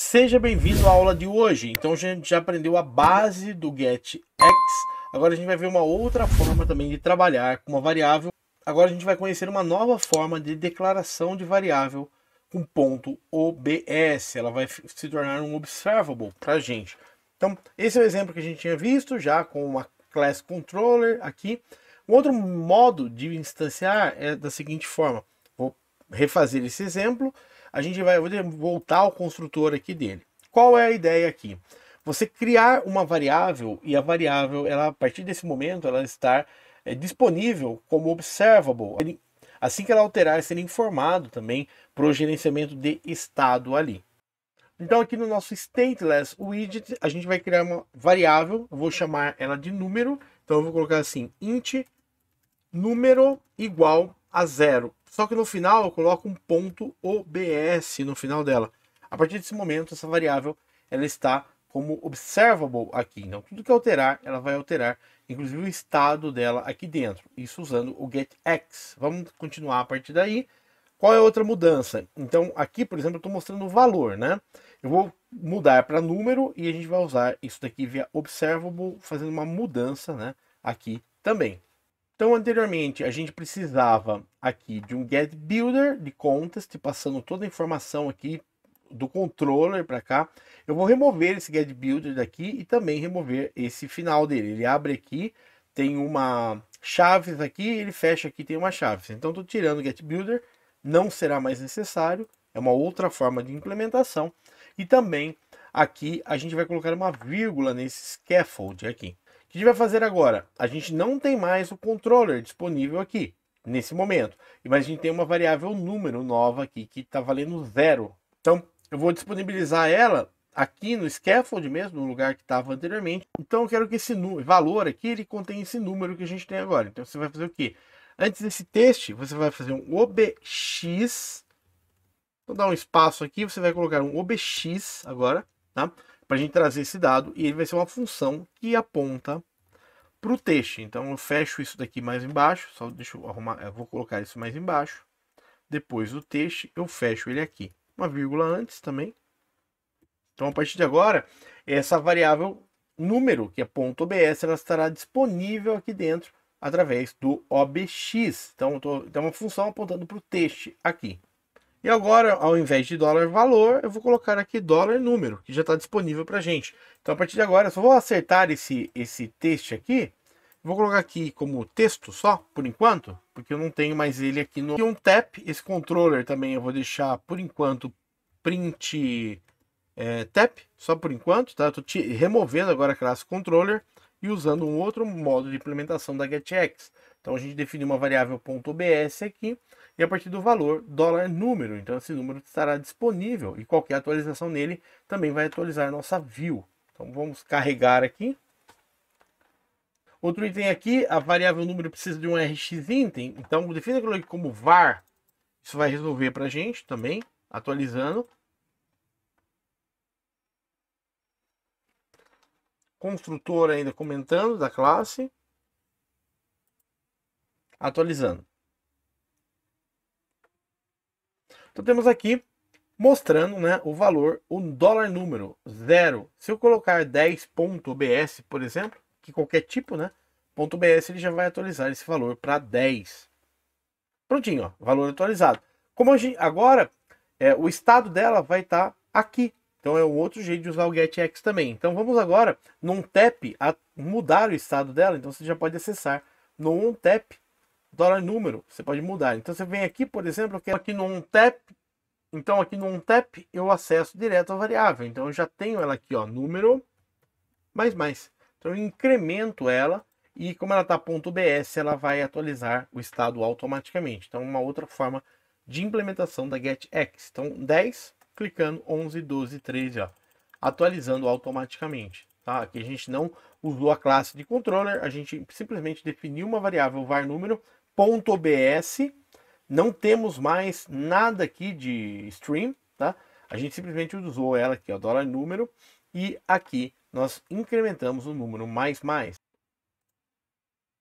Seja bem-vindo à aula de hoje. Então a gente já aprendeu a base do getX. Agora a gente vai ver uma outra forma também de trabalhar com uma variável. Agora a gente vai conhecer uma nova forma de declaração de variável com ponto OBS. Ela vai se tornar um observable para a gente. Então esse é o exemplo que a gente tinha visto já com uma class controller aqui. Um outro modo de instanciar é da seguinte forma. Vou refazer esse exemplo a gente vai voltar ao construtor aqui dele. Qual é a ideia aqui? Você criar uma variável e a variável, ela a partir desse momento, ela estar é, disponível como observable. Ele, assim que ela alterar, ser informado também para o gerenciamento de estado ali. Então aqui no nosso stateless widget, a gente vai criar uma variável, vou chamar ela de número, então eu vou colocar assim, int número igual a zero. Só que no final eu coloco um ponto OBS no final dela. A partir desse momento, essa variável ela está como observable aqui. Então, tudo que alterar, ela vai alterar, inclusive o estado dela aqui dentro. Isso usando o getX. Vamos continuar a partir daí. Qual é a outra mudança? Então, aqui, por exemplo, eu estou mostrando o valor, né? Eu vou mudar para número e a gente vai usar isso daqui via observable, fazendo uma mudança, né? Aqui também. Então, anteriormente, a gente precisava aqui de um get builder de contas, te passando toda a informação aqui do controller para cá. Eu vou remover esse get builder daqui e também remover esse final dele. Ele abre aqui, tem uma chave aqui, ele fecha aqui, tem uma chave. Então estou tirando o get builder, não será mais necessário. É uma outra forma de implementação. E também aqui a gente vai colocar uma vírgula nesse scaffold aqui. O que a gente vai fazer agora? A gente não tem mais o controller disponível aqui nesse momento. Mas a gente tem uma variável número nova aqui que está valendo zero. Então eu vou disponibilizar ela aqui no scaffold mesmo, no lugar que estava anteriormente. Então eu quero que esse valor aqui ele contém esse número que a gente tem agora. Então você vai fazer o quê? Antes desse teste, você vai fazer um obx. Vou dar um espaço aqui, você vai colocar um obx agora, tá? Para a gente trazer esse dado e ele vai ser uma função que aponta para o texto. Então eu fecho isso daqui mais embaixo, só deixa eu arrumar, eu vou colocar isso mais embaixo. Depois do texto eu fecho ele aqui, uma vírgula antes também. Então a partir de agora essa variável número que é ponto .obs ela estará disponível aqui dentro através do obx. Então, estou então uma função apontando para o texto aqui. E agora, ao invés de dólar valor, eu vou colocar aqui dólar número, que já está disponível para gente. Então, a partir de agora, eu só vou acertar esse, esse texto aqui. Vou colocar aqui como texto só, por enquanto, porque eu não tenho mais ele aqui no... E um tap, esse controller também eu vou deixar, por enquanto, print é, tap, só por enquanto, tá? Estou removendo agora a classe controller e usando um outro modo de implementação da GetX. Então, a gente definiu uma variável bs aqui e a partir do valor, dólar é número. Então esse número estará disponível e qualquer atualização nele também vai atualizar nossa view. Então vamos carregar aqui. Outro item aqui, a variável número precisa de um RX item. Então defina aquilo aqui como var. Isso vai resolver para a gente também, atualizando. Construtor ainda comentando da classe. Atualizando. Então temos aqui mostrando né, o valor, o dólar número zero. Se eu colocar 10.bs, por exemplo, que qualquer tipo, né? Ponto .bs ele já vai atualizar esse valor para 10. Prontinho, ó, valor atualizado. Como hoje, agora é, o estado dela vai estar tá aqui. Então é um outro jeito de usar o getx também. Então vamos agora num tap a mudar o estado dela. Então você já pode acessar no OnTap dólar número, você pode mudar. Então você vem aqui, por exemplo, eu quero aqui no ONTAP, então aqui no ONTAP eu acesso direto a variável. Então eu já tenho ela aqui, ó, número, mais, mais. Então eu incremento ela e como ela está .bs, ela vai atualizar o estado automaticamente. Então uma outra forma de implementação da GetX. Então 10, clicando 11, 12, 13, ó, atualizando automaticamente. Tá? Aqui a gente não usou a classe de controller, a gente simplesmente definiu uma variável var número .obs. Não temos mais nada aqui de stream, tá? A gente simplesmente usou ela aqui, o dólar número, e aqui nós incrementamos o número mais mais.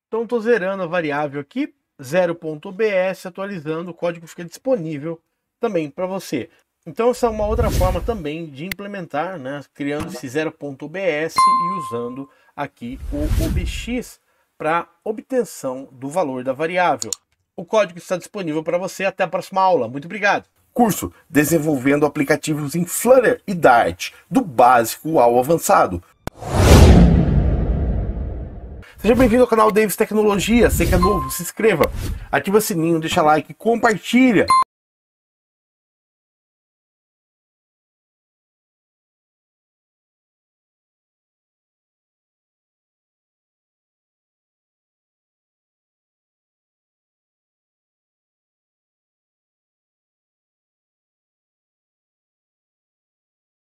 Então estou zerando a variável aqui, 0.obs, atualizando, o código fica disponível também para você. Então essa é uma outra forma também de implementar, né? criando esse 0.obs e usando aqui o OBX para obtenção do valor da variável. O código está disponível para você. Até a próxima aula. Muito obrigado. Curso desenvolvendo aplicativos em Flutter e Dart, do básico ao avançado. Seja bem-vindo ao canal Davis Tecnologia. Se é novo, se inscreva, ativa o sininho, deixa like, compartilha.